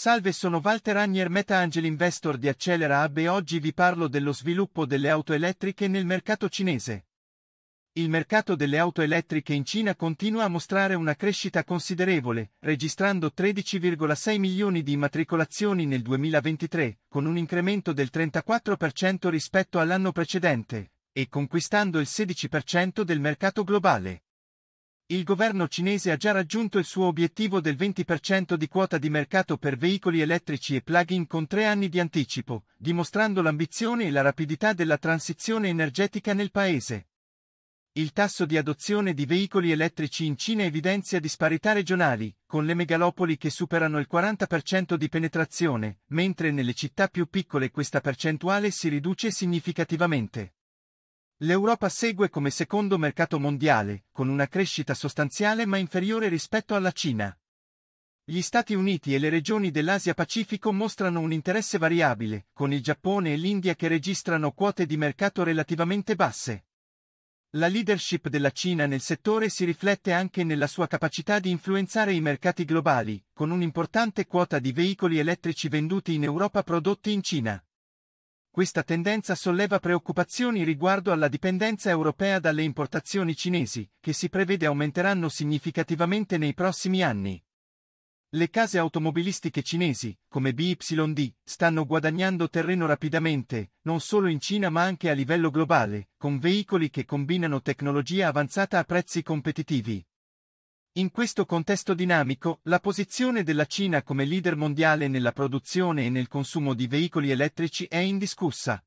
Salve sono Walter Agner Meta Angel Investor di Accelera Hub e oggi vi parlo dello sviluppo delle auto elettriche nel mercato cinese. Il mercato delle auto elettriche in Cina continua a mostrare una crescita considerevole, registrando 13,6 milioni di immatricolazioni nel 2023, con un incremento del 34% rispetto all'anno precedente, e conquistando il 16% del mercato globale il governo cinese ha già raggiunto il suo obiettivo del 20% di quota di mercato per veicoli elettrici e plug-in con tre anni di anticipo, dimostrando l'ambizione e la rapidità della transizione energetica nel paese. Il tasso di adozione di veicoli elettrici in Cina evidenzia disparità regionali, con le megalopoli che superano il 40% di penetrazione, mentre nelle città più piccole questa percentuale si riduce significativamente. L'Europa segue come secondo mercato mondiale, con una crescita sostanziale ma inferiore rispetto alla Cina. Gli Stati Uniti e le regioni dell'Asia-Pacifico mostrano un interesse variabile, con il Giappone e l'India che registrano quote di mercato relativamente basse. La leadership della Cina nel settore si riflette anche nella sua capacità di influenzare i mercati globali, con un'importante quota di veicoli elettrici venduti in Europa prodotti in Cina. Questa tendenza solleva preoccupazioni riguardo alla dipendenza europea dalle importazioni cinesi, che si prevede aumenteranno significativamente nei prossimi anni. Le case automobilistiche cinesi, come BYD, stanno guadagnando terreno rapidamente, non solo in Cina ma anche a livello globale, con veicoli che combinano tecnologia avanzata a prezzi competitivi. In questo contesto dinamico, la posizione della Cina come leader mondiale nella produzione e nel consumo di veicoli elettrici è indiscussa.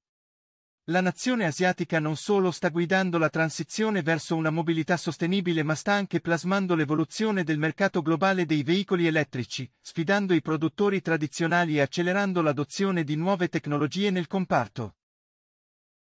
La nazione asiatica non solo sta guidando la transizione verso una mobilità sostenibile ma sta anche plasmando l'evoluzione del mercato globale dei veicoli elettrici, sfidando i produttori tradizionali e accelerando l'adozione di nuove tecnologie nel comparto.